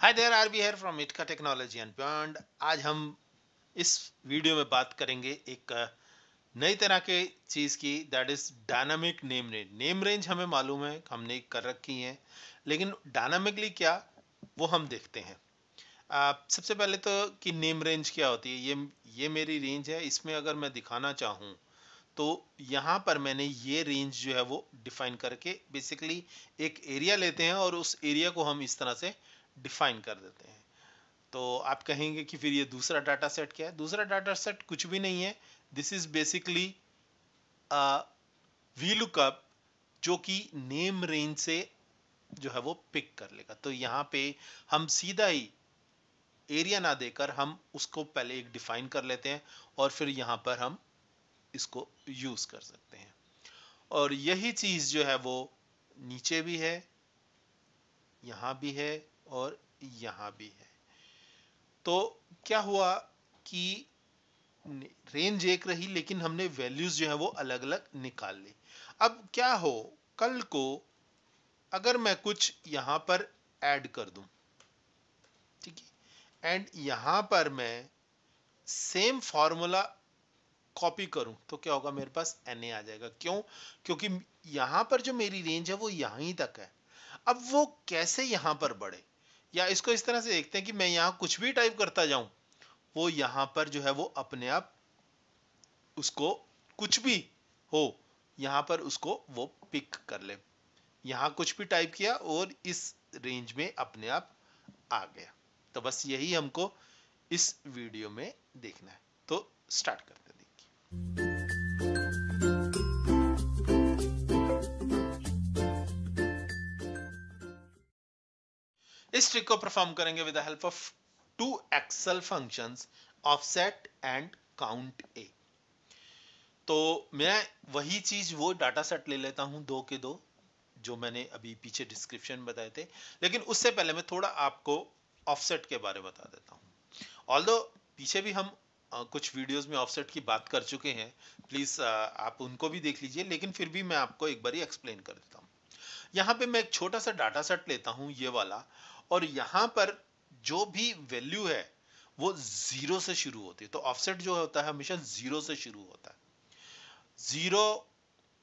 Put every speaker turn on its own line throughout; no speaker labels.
hi there R B here from Itka technology and beyond आज हम इस video में बात करेंगे एक नई तरह के चीज़ की that is dynamic name range name range हमें मालूम है हमने कर रखी है लेकिन डायनामिकली क्या वो हम देखते हैं आप सबसे पहले तो कि नेम रेंज क्या होती है ये ये मेरी रेंज है इसमें अगर मैं दिखाना चाहूँ तो यहाँ पर मैंने ये रेंज जो है वो डिफाइन करके बेसिकली एक एरिया लेते हैं और उस एरिया को हम इस तरह से डिफाइन कर देते हैं तो आप कहेंगे कि फिर ये दूसरा डाटा सेट क्या है दूसरा डाटा सेट कुछ भी नहीं है this is basically V lookup जो कि नेम रेंज से जो है वो पिक कर लेगा तो यहाँ पे हम सीधा ही एरिया ना देकर हम उसको पहले एक डिफाइन कर लेते हैं और फिर यहाँ पर हम इसको यूज़ कर सकते हैं और यही चीज़ जो है वो नीचे भी है यहाँ भी है और यहाँ भी है तो क्या हुआ कि रेंज एक रही लेकिन हमने वैल्यूज जो है वो अलग अलग निकाल ली अब क्या हो कल को अगर मैं कुछ यहाँ पर ऐड कर दूँ ठीक है एंड यहाँ पर मैं सेम फॉर्मूला कॉपी करूं तो क्या होगा मेरे पास एन ए आ जाएगा क्यों क्योंकि यहाँ पर जो मेरी रेंज है वो यहीं तक है अब वो कैसे यहाँ पर बढ़े या इसको इस तरह से देखते हैं कि मैं यहाँ कुछ भी टाइप करता जाऊं वो यहाँ पर जो है वो अपने आप उसको कुछ भी हो यहाँ पर उसको वो पिक कर ले यहाँ कुछ भी टाइप किया और इस रेंज में अपने आप आ गया तो बस यही हमको इस वीडियो में देखना है तो स्टार्ट करते देखिए इस ट्रिक को परफॉर्म करेंगे with the help of two Excel functions offset and count A तो मैं वही चीज वो डाटा सेट ले लेता हूं दो के दो जो मैंने अभी पीछे डिस्क्रिप्शन बताए थे लेकिन उससे पहले मैं थोड़ा आपको ऑफसेट के बारे में बता देता हूं ऑल पीछे भी हम आ, कुछ वीडियोस में ऑफसेट की बात कर चुके हैं प्लीज़ आप उनको भी देख लीजिए लेकिन फिर भी मैं आपको एक बार एक्सप्लेन कर देता हूँ यहाँ पे मैं एक छोटा सा डाटा सेट लेता हूँ ये वाला और यहां पर जो भी वैल्यू है वो जीरो से शुरू होती है तो ऑफसेट जो होता है हमेशा जीरो से शुरू होता है जीरो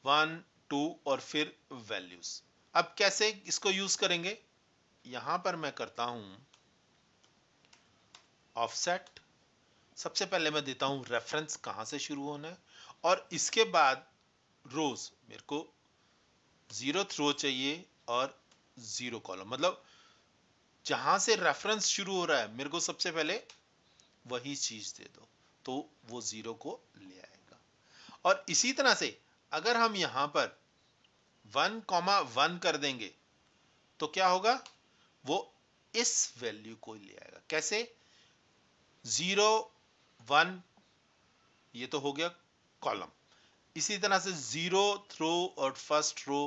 वन टू और फिर वैल्यूज अब कैसे इसको यूज करेंगे यहां पर मैं करता हूं ऑफसेट सबसे पहले मैं देता हूं रेफरेंस कहां से शुरू होना है और इसके बाद रोज मेरे को जीरो थ्रो चाहिए और जीरो कॉलम मतलब जहां से रेफरेंस शुरू हो रहा है मेरे को सबसे पहले वही चीज दे दो तो वो जीरो को ले आएगा और इसी तरह से अगर हम यहां पर वन कॉमा वन कर देंगे तो क्या होगा वो इस वैल्यू को ले आएगा कैसे जीरो वन ये तो हो गया कॉलम इसी तरह से जीरो थ्रो और फर्स्ट रो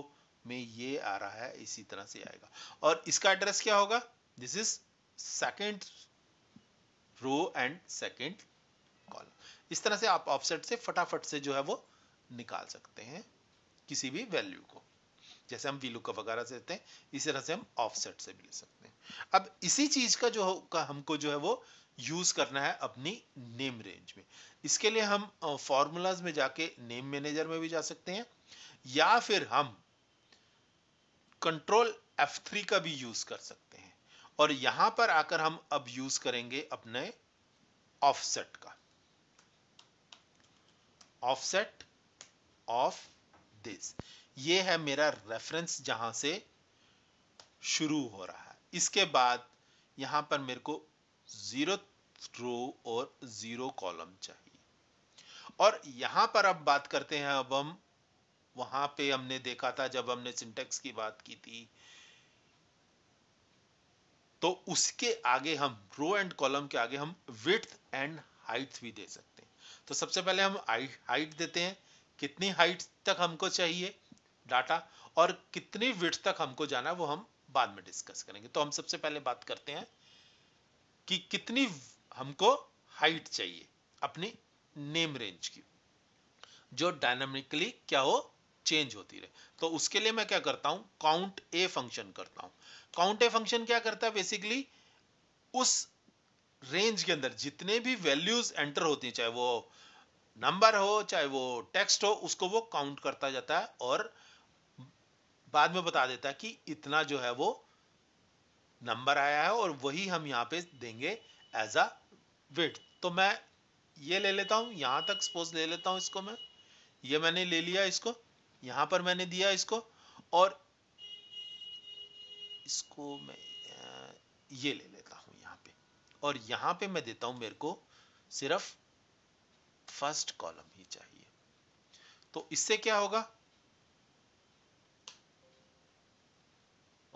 में ये आ रहा है इसी तरह से आएगा और इसका एड्रेस क्या होगा this is second row and second column इस तरह से आप ऑफसेट से फटाफट से जो है वो निकाल सकते हैं किसी भी वैल्यू को जैसे हम वीलू का वगैरह से लेते हैं इसी तरह से हम ऑफसेट से भी ले सकते हैं अब इसी चीज का जो का हमको जो है वो यूज करना है अपनी नेम रेंज में इसके लिए हम फॉर्मूलाज में जाके नेम मैनेजर में भी जा सकते हैं या फिर हम कंट्रोल F3 का भी यूज कर सकते हैं और यहां पर आकर हम अब यूज करेंगे अपने ऑफसेट का ऑफसेट ऑफ दिस ये है मेरा रेफरेंस जहां से शुरू हो रहा है इसके बाद यहां पर मेरे को जीरो रो और जीरो कॉलम चाहिए और यहां पर अब बात करते हैं अब हम वहां पे हमने देखा था जब हमने सिंटेक्स की बात की थी तो उसके आगे हम रो एंड कॉलम के आगे हम विथ एंड हाइट भी दे सकते हैं तो सबसे पहले हम हाइट देते हैं कितनी हाइट तक हमको चाहिए डाटा और कितनी विथ तक हमको जाना है वो हम बाद में डिस्कस करेंगे तो हम सबसे पहले बात करते हैं कि कितनी हमको हाइट चाहिए अपनी नेम रेंज की जो डायनामिकली क्या हो चेंज होती रहे तो उसके लिए मैं क्या करता हूं काउंट ए फंक्शन करता हूं काउंट ए फंक्शन क्या करता है बेसिकली उस रेंज के अंदर जितने भी वैल्यूज एंटर होती है चाहे वो नंबर हो चाहे वो टेक्स्ट हो उसको वो काउंट करता जाता है और बाद में बता देता है कि इतना जो है वो नंबर आया है और वही हम यहाँ पे देंगे एज अ वेट तो मैं ये ले लेता हूं यहां तक सपोज ले लेता हूं इसको मैं ये मैंने ले लिया इसको यहां पर मैंने दिया इसको और इसको मैं ये ले लेता हूं यहां पे और यहां पे मैं देता हूं मेरे को सिर्फ फर्स्ट कॉलम ही चाहिए तो इससे क्या होगा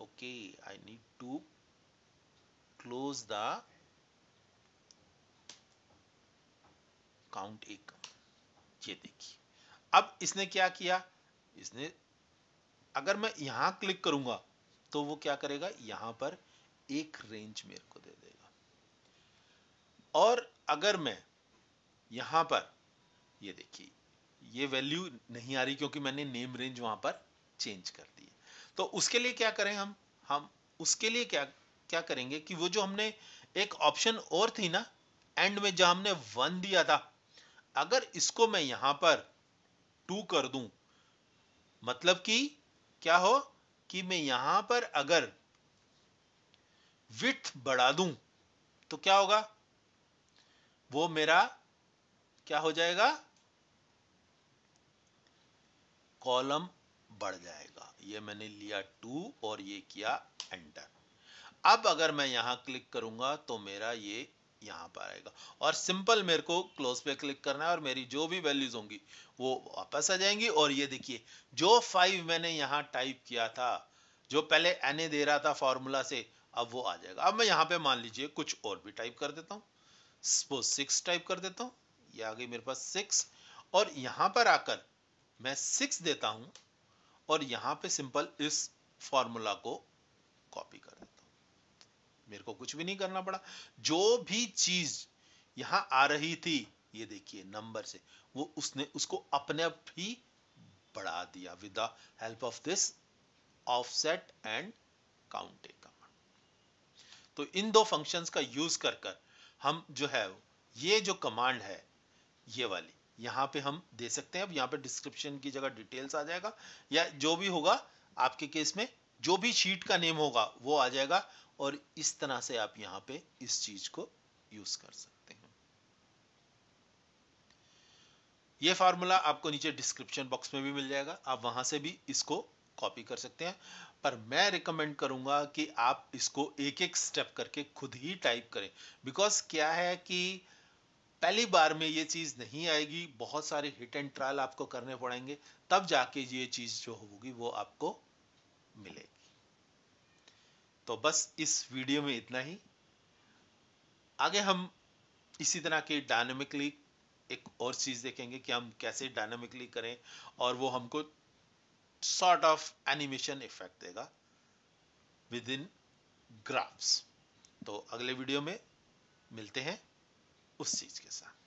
okay I need to close the count एक ये देखिए अब इसने क्या किया इसने अगर मैं यहां क्लिक करूंगा तो वो क्या करेगा यहां पर एक रेंज मेरे को दे देगा और अगर मैं यहां पर ये देखिए ये वैल्यू नहीं आ रही क्योंकि मैंने नेम रेंज वहां पर चेंज कर दी है तो उसके लिए क्या करें हम हम उसके लिए क्या क्या करेंगे कि वो जो हमने एक ऑप्शन और थी ना एंड में जहां हमने वन दिया था अगर इसको मैं यहां पर टू कर दूं मतलब कि क्या हो कि मैं यहां पर अगर विथ बढ़ा दूं तो क्या होगा वो मेरा क्या हो जाएगा कॉलम बढ़ जाएगा ये मैंने लिया टू और ये किया एंटर अब अगर मैं यहां क्लिक करूंगा तो मेरा ये यहाँ पर आएगा और सिंपल मेरे को क्लोज पे क्लिक करना है और मेरी जो भी वैल्यूज होंगी वो वापस आ जाएंगी और ये देखिए जो फाइव मैंने यहाँ टाइप किया था जो पहले एन दे रहा था फॉर्मूला से अब वो आ जाएगा अब मैं यहाँ पे मान लीजिए कुछ और भी टाइप कर देता हूँ सपोज सिक्स टाइप कर देता हूँ ये आ गई मेरे पास सिक्स और यहाँ पर आकर मैं सिक्स देता हूँ और यहाँ पे सिंपल इस फॉर्मूला को कॉपी कर मेरे को कुछ भी नहीं करना पड़ा जो भी चीज यहां आ रही थी ये देखिए नंबर से वो उसने उसको अपने आप ही बढ़ा दिया with the help of this offset and count command तो इन दो फंक्शंस का यूज कर कर हम जो है ये जो कमांड है ये वाली यहां पे हम दे सकते हैं अब यहां पे डिस्क्रिप्शन की जगह डिटेल्स आ जाएगा या जो भी होगा आपके केस में जो भी शीट का नेम होगा वो आ जाएगा और इस तरह से आप यहां पे इस चीज को यूज कर सकते हैं ये फार्मूला आपको नीचे डिस्क्रिप्शन बॉक्स में भी मिल जाएगा आप वहां से भी इसको कॉपी कर सकते हैं पर मैं रिकमेंड करूंगा कि आप इसको एक एक स्टेप करके खुद ही टाइप करें बिकॉज क्या है कि पहली बार में ये चीज़ नहीं आएगी बहुत सारे हिट एंड ट्रायल आपको करने पड़ेंगे तब जाके ये चीज़ जो होगी वो आपको मिलेगी तो बस इस वीडियो में इतना ही आगे हम इसी तरह के डायनेमिकली एक और चीज़ देखेंगे कि हम कैसे डायनेमिकली करें और वो हमको सॉर्ट ऑफ एनिमेशन इफेक्ट देगा विद इन ग्राफ्स तो अगले वीडियो में मिलते हैं उस चीज़ के साथ